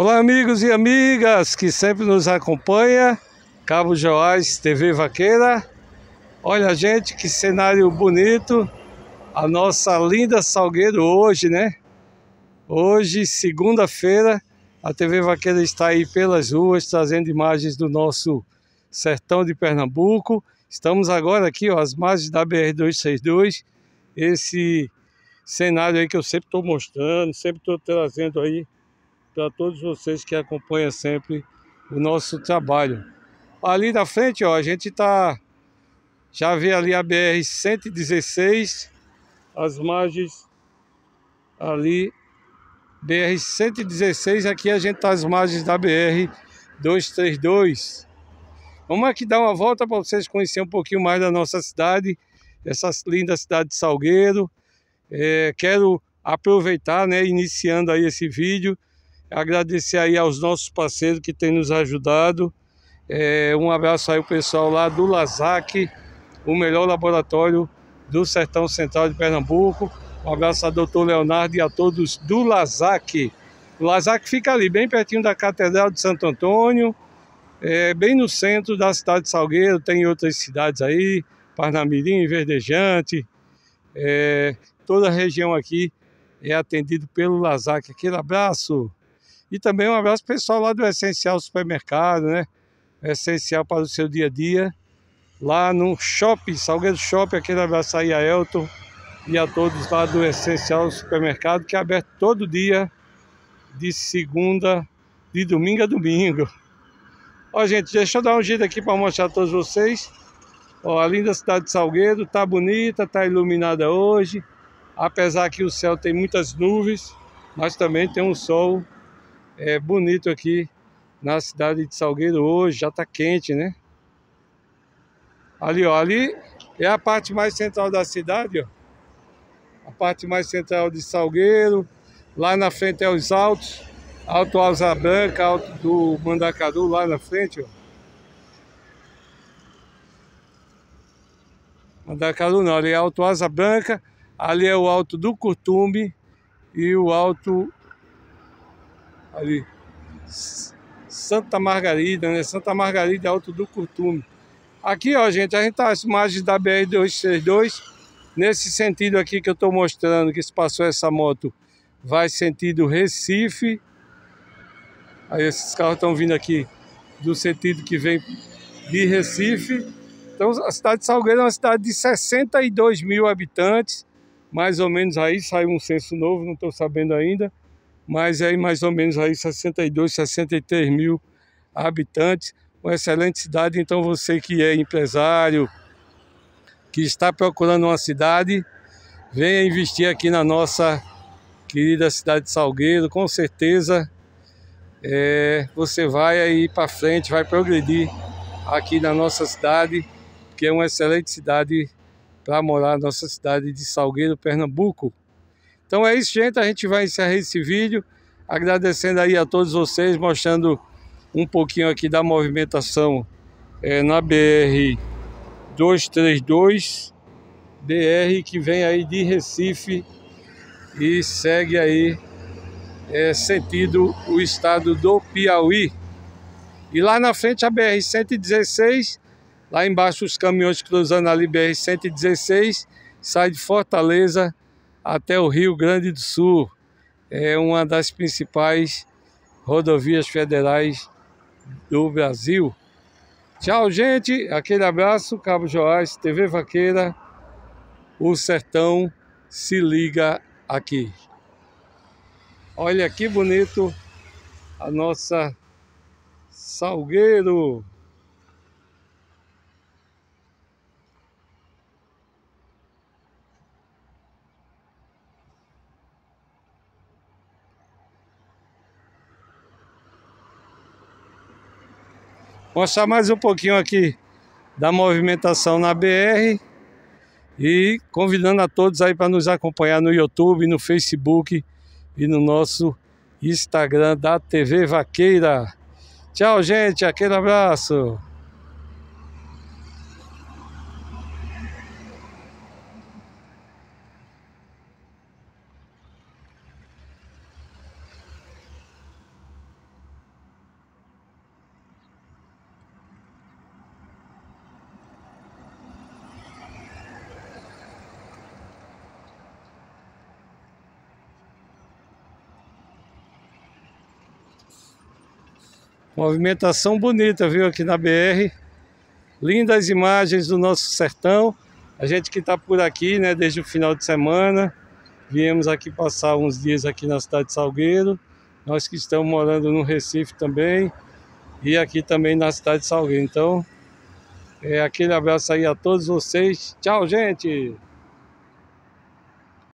Olá, amigos e amigas que sempre nos acompanha, Cabo Joás TV Vaqueira. Olha, gente, que cenário bonito. A nossa linda Salgueiro hoje, né? Hoje, segunda-feira, a TV Vaqueira está aí pelas ruas trazendo imagens do nosso sertão de Pernambuco. Estamos agora aqui, ó, às margens da BR-262. Esse cenário aí que eu sempre estou mostrando, sempre estou trazendo aí para todos vocês que acompanham sempre o nosso trabalho. Ali na frente, ó, a gente tá já vê ali a BR 116, as margens ali BR 116, aqui a gente tá às margens da BR 232. Vamos aqui dar uma volta para vocês conhecerem um pouquinho mais da nossa cidade, essa linda cidade de Salgueiro. É, quero aproveitar, né, iniciando aí esse vídeo, Agradecer aí aos nossos parceiros que têm nos ajudado. É, um abraço aí ao pessoal lá do Lazac, o melhor laboratório do Sertão Central de Pernambuco. Um abraço a doutor Leonardo e a todos do Lazac. O Lazac fica ali, bem pertinho da Catedral de Santo Antônio, é, bem no centro da cidade de Salgueiro, tem outras cidades aí, Parnamirim, Verdejante, é, toda a região aqui é atendido pelo Lazac. Aquele abraço! E também um abraço pessoal lá do Essencial Supermercado, né? Essencial para o seu dia a dia. Lá no Shopping, Salgueiro Shopping, aquele abraço aí a Elton e a todos lá do Essencial Supermercado, que é aberto todo dia, de segunda, de domingo a domingo. Ó, gente, deixa eu dar um jeito aqui para mostrar a todos vocês. Ó, a linda cidade de Salgueiro tá bonita, tá iluminada hoje. Apesar que o céu tem muitas nuvens, mas também tem um sol é, bonito aqui na cidade de Salgueiro hoje, já está quente, né? Ali, ó, ali é a parte mais central da cidade, ó. A parte mais central de Salgueiro. Lá na frente é os altos. Alto Asa Branca, Alto do Mandacaru, lá na frente, ó. Mandacaru não, ali é Alto Asa Branca. Ali é o Alto do Curtume e o Alto ali. Santa Margarida, né? Santa Margarida, é Alto do Curtume. Aqui, ó, gente, a gente tá às margens da BR-262, nesse sentido aqui que eu tô mostrando, que se passou essa moto, vai sentido Recife. Aí esses carros estão vindo aqui do sentido que vem de Recife. Então, a cidade de Salgueiro é uma cidade de 62 mil habitantes, mais ou menos aí, saiu um censo novo, não estou sabendo ainda mas aí mais ou menos aí 62, 63 mil habitantes, uma excelente cidade. Então você que é empresário, que está procurando uma cidade, venha investir aqui na nossa querida cidade de Salgueiro, com certeza é, você vai aí para frente, vai progredir aqui na nossa cidade, que é uma excelente cidade para morar, nossa cidade de Salgueiro, Pernambuco. Então é isso, gente. A gente vai encerrar esse vídeo agradecendo aí a todos vocês, mostrando um pouquinho aqui da movimentação é, na BR 232 BR que vem aí de Recife e segue aí é, sentido o estado do Piauí. E lá na frente a BR 116, lá embaixo os caminhões cruzando ali BR 116, sai de Fortaleza até o Rio Grande do Sul. É uma das principais rodovias federais do Brasil. Tchau, gente. Aquele abraço. Cabo Joás, TV Vaqueira. O Sertão se liga aqui. Olha que bonito a nossa Salgueiro. mostrar mais um pouquinho aqui da movimentação na BR e convidando a todos aí para nos acompanhar no YouTube, no Facebook e no nosso Instagram da TV Vaqueira. Tchau, gente, aquele abraço. Movimentação bonita, viu, aqui na BR. Lindas imagens do nosso sertão. A gente que está por aqui, né, desde o final de semana. Viemos aqui passar uns dias aqui na cidade de Salgueiro. Nós que estamos morando no Recife também. E aqui também na cidade de Salgueiro. Então, é, aquele abraço aí a todos vocês. Tchau, gente!